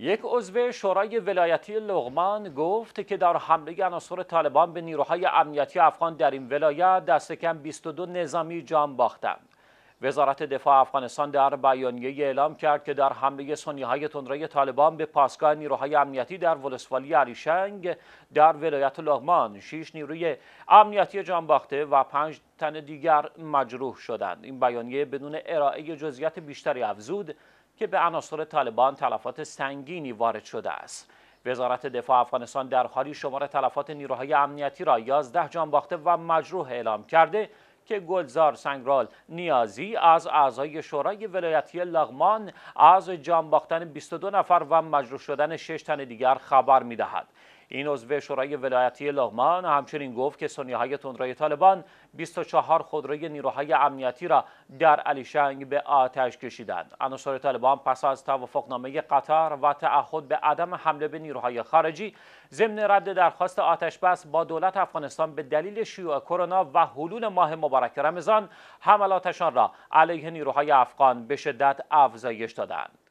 یک عضو شورای ولایتی لغمان گفت که در حمله عناصر طالبان به نیروهای امنیتی افغان در این ولایت دست کم 22 نظامی جان باختند. وزارت دفاع افغانستان در بیانیه اعلام کرد که در حمله سنی های تندروی طالبان به پاسگاه نیروهای امنیتی در ولسوالی علیشنگ در ولایت لغمان شیش نیروی امنیتی جانباخته و پنج تن دیگر مجروح شدند این بیانیه بدون ارائه جزئیات بیشتری افزود که به عناصر طالبان تلفات سنگینی وارد شده است وزارت دفاع افغانستان در حالی شمار تلفات نیروهای امنیتی را 11 جان باخته و مجروح اعلام کرده که گلزار سنگرال نیازی از اعضای شورای ولایتی لغمان از جان باختن 22 نفر و مجروح شدن 6 تن دیگر خبر می‌دهد. این عضو شورای ولایتی لغمان همچنین گفت که های تندروی طالبان 24 خودروی نیروهای امنیتی را در علیشنگ به آتش کشیدند انصار طالبان پس از توافقنامه قطر و تعهد به عدم حمله به نیروهای خارجی ضمن رد درخواست آتش بس با دولت افغانستان به دلیل شیوع کرونا و حلول ماه مبارک رمضان حملاتشان را علیه نیروهای افغان به شدت افزایش دادند